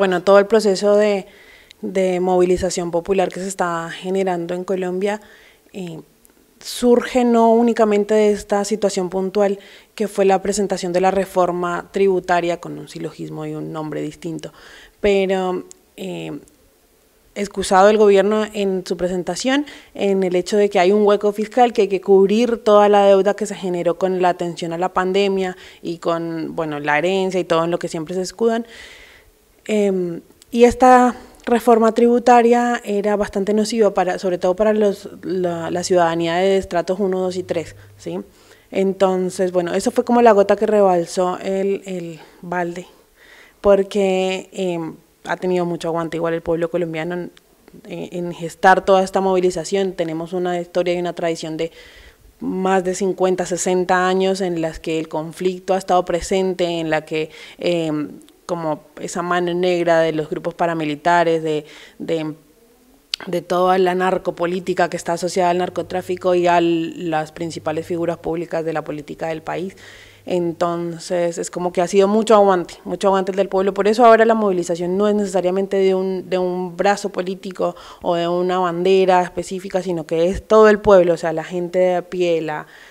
bueno, todo el proceso de, movilización popular que se está generando en Colombia eh, surge no únicamente de esta situación puntual que fue la presentación de la reforma tributaria con un silogismo y un nombre distinto, pero eh, excusado el gobierno en su presentación en el hecho de que hay un hueco fiscal que hay que cubrir toda la deuda que se generó con la atención a la pandemia y con bueno la herencia y todo en lo que siempre se escudan. Em, y esta reforma tributaria era bastante nociva, para, sobre todo para la, ciudadanía de estratos 1, 2 y 3. ¿sí? Entonces, bueno, eso fue como la gota que rebalsó el, balde, porque em, ha tenido mucho aguante igual el pueblo colombiano en, gestar toda esta movilización. Tenemos una historia y una tradición de más de 50, 60 años en las que el conflicto ha estado presente, en la que... Em, como esa mano negra de los grupos paramilitares, de, toda la narcopolítica que está asociada al narcotráfico y a las principales figuras públicas de la política del país. Entonces, es como que ha sido mucho aguante, mucho aguante del pueblo. Por eso ahora la movilización no es necesariamente de un, de un brazo político o de una bandera específica, sino que es todo el pueblo, o sea, la gente de a pie,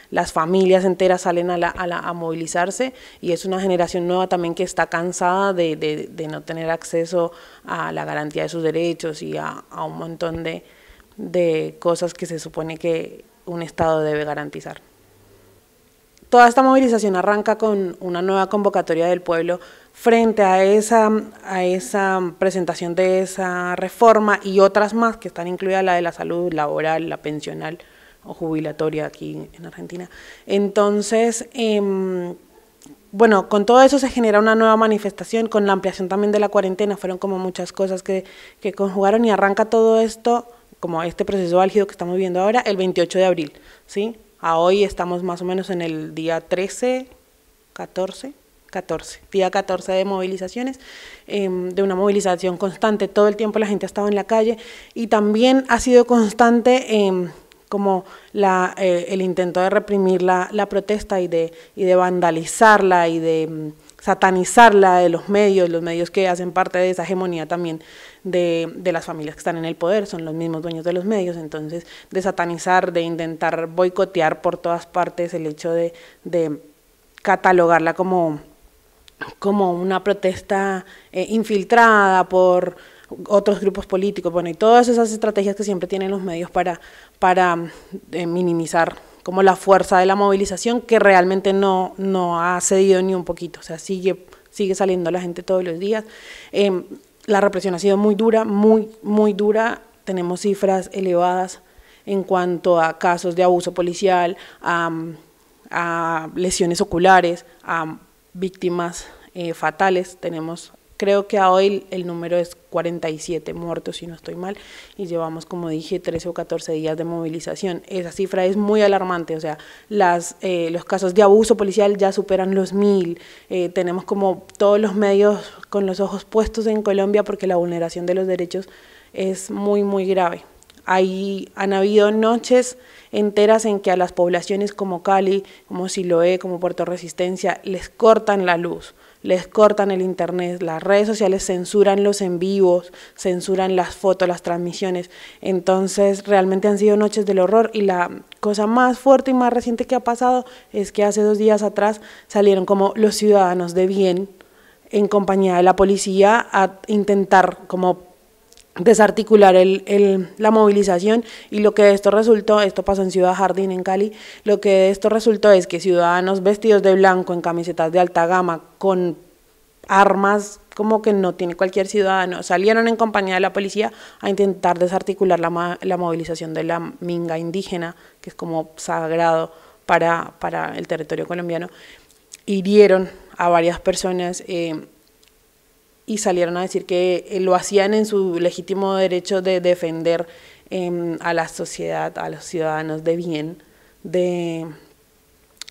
las familias enteras salen a, a, movilizarse y es una generación nueva también que está cansada de, no tener acceso a la garantía de sus derechos y a, un montón de cosas que se supone que un Estado debe garantizar. Toda esta movilización arranca con una nueva convocatoria del pueblo frente a esa, a esa presentación de esa reforma y otras más que están incluidas la de la salud, laboral, la pensional o jubilatoria aquí en Argentina. Entonces, em, bueno, con todo eso se genera una nueva manifestación, con la ampliación también de la cuarentena, fueron como muchas cosas que, que conjugaron y arranca todo esto, como este proceso álgido que estamos viviendo ahora, el 28 de abril, ¿sí? a hoy estamos más o menos en el día 13, 14, 14, día 14 de movilizaciones, em, de una movilización constante. Todo el tiempo la gente ha estado en la calle y también ha sido constante em, como la, eh, el intento de reprimir la, la protesta y de, y de vandalizarla y de em, satanizarla de los medios, los medios que hacen parte de esa hegemonía también de, de, las familias que están en el poder, son los mismos dueños de los medios, entonces de satanizar, de intentar boicotear por todas partes el hecho de, de catalogarla como, como una protesta eh, infiltrada por otros grupos políticos, bueno, y todas esas estrategias que siempre tienen los medios para, para eh, minimizar como la fuerza de la movilización que realmente no, no ha cedido ni un poquito, o sea, sigue, sigue saliendo la gente todos los días. Em, la represión ha sido muy dura, muy, muy dura, tenemos cifras elevadas en cuanto a casos de abuso policial, a, lesiones oculares, a víctimas eh, fatales, tenemos Creo que hoy el número es 47 muertos, si no estoy mal, y llevamos, como dije, 13 o 14 días de movilización. Esa cifra es muy alarmante, o sea, eh, los casos de abuso policial ya superan los mil. Eh, tenemos como todos los medios con los ojos puestos en Colombia porque la vulneración de los derechos es muy, muy grave. Ahí han habido noches enteras en que a las poblaciones como Cali, como Siloé, como Puerto Resistencia, les cortan la luz les cortan el internet, las redes sociales censuran los en vivos, censuran las fotos, las transmisiones. Entonces realmente han sido noches del horror y la cosa más fuerte y más reciente que ha pasado es que hace dos días atrás salieron como los ciudadanos de bien en compañía de la policía a intentar como desarticular la movilización y lo que de esto resultó, esto pasó en Ciudad Jardín, en Cali, lo que de esto resultó es que ciudadanos vestidos de blanco, en camisetas de alta gama, con armas como que no tiene cualquier ciudadano, salieron en compañía de la policía a intentar desarticular la, movilización de la minga indígena, que es como sagrado para, el territorio colombiano, hirieron a varias personas. Eh, y salieron a decir que eh, lo hacían en su legítimo derecho de defender em, a la sociedad, a los ciudadanos de bien, de,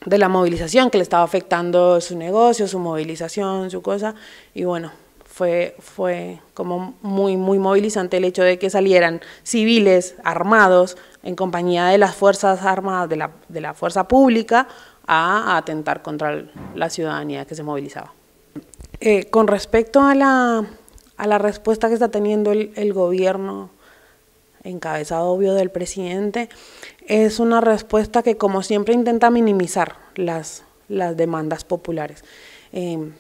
la movilización que le estaba afectando su negocio, su movilización, su cosa. Y bueno, fue, fue como muy, muy movilizante el hecho de que salieran civiles armados en compañía de las Fuerzas Armadas, de la Fuerza Pública, a atentar contra la ciudadanía que se movilizaba. Eh, con respecto a la, a la, respuesta que está teniendo el, gobierno, encabezado obvio del presidente, es una respuesta que como siempre intenta minimizar las, las demandas populares. Em,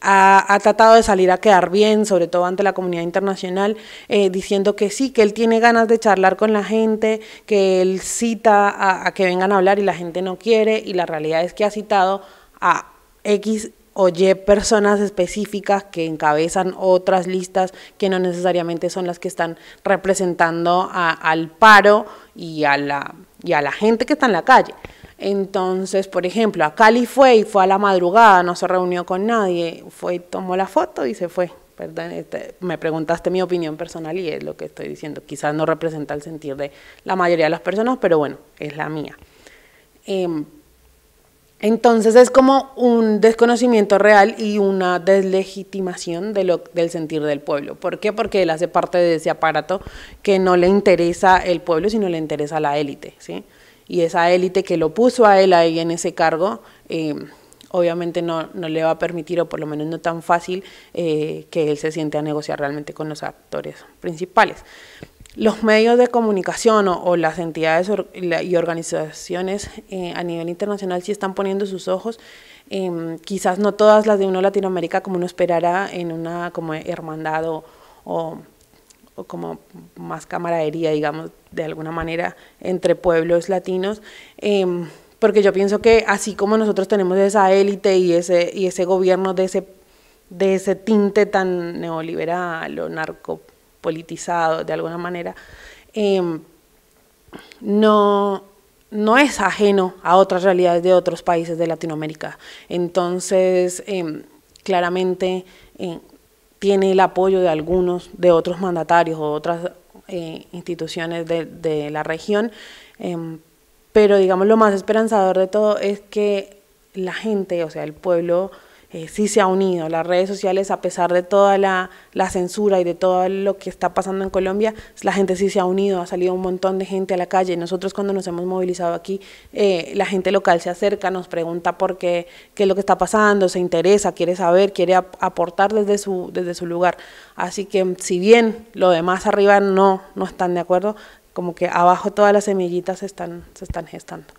ha, tratado de salir a quedar bien, sobre todo ante la comunidad internacional, eh, diciendo que sí, que él tiene ganas de charlar con la gente, que él cita a que vengan a hablar y la gente no quiere, y la realidad es que ha citado a X oye personas específicas que encabezan otras listas que no necesariamente son las que están representando al paro y a, la, y a la gente que está en la calle. Entonces, por ejemplo, a Cali fue y fue a la madrugada, no se reunió con nadie, fue y tomó la foto y se fue. Perdón, este, me preguntaste mi opinión personal y es lo que estoy diciendo. Quizás no representa el sentir de la mayoría de las personas, pero bueno, es la mía. Em, entonces es como un desconocimiento real y una deslegitimación del sentir del pueblo. ¿Por qué? Porque él hace parte de ese aparato que no le interesa el pueblo, sino le interesa la élite. ¿sí? Y esa élite que lo puso a él ahí en ese cargo, eh, obviamente no, no, le va a permitir, o por lo menos no tan fácil, eh, que él se siente a negociar realmente con los actores principales los medios de comunicación o, las entidades y organizaciones eh, a nivel internacional sí están poniendo sus ojos, em, quizás no todas las de uno Latinoamérica como uno esperara en una como hermandad o, como más camaradería, digamos, de alguna manera entre pueblos latinos. Em, porque yo pienso que así como nosotros tenemos esa élite y ese, y ese gobierno de ese, de ese tinte tan neoliberal o narco politizado de alguna manera, em, no, no es ajeno a otras realidades de otros países de Latinoamérica. Entonces, em, claramente em, tiene el apoyo de algunos, de otros mandatarios o otras eh, instituciones de, de, la región, pero digamos lo más esperanzador de todo es que la gente, o sea, el pueblo eh, sí se ha unido. Las redes sociales, a pesar de toda la, censura y de todo lo que está pasando en Colombia, la gente sí se ha unido, ha salido un montón de gente a la calle. Nosotros cuando nos hemos movilizado aquí, eh, la gente local se acerca, nos pregunta por qué, qué es lo que está pasando, se interesa, quiere saber, quiere aportar desde su, desde su lugar. Así que si bien lo demás arriba no, no están de acuerdo, como que abajo todas las semillitas están, se están gestando.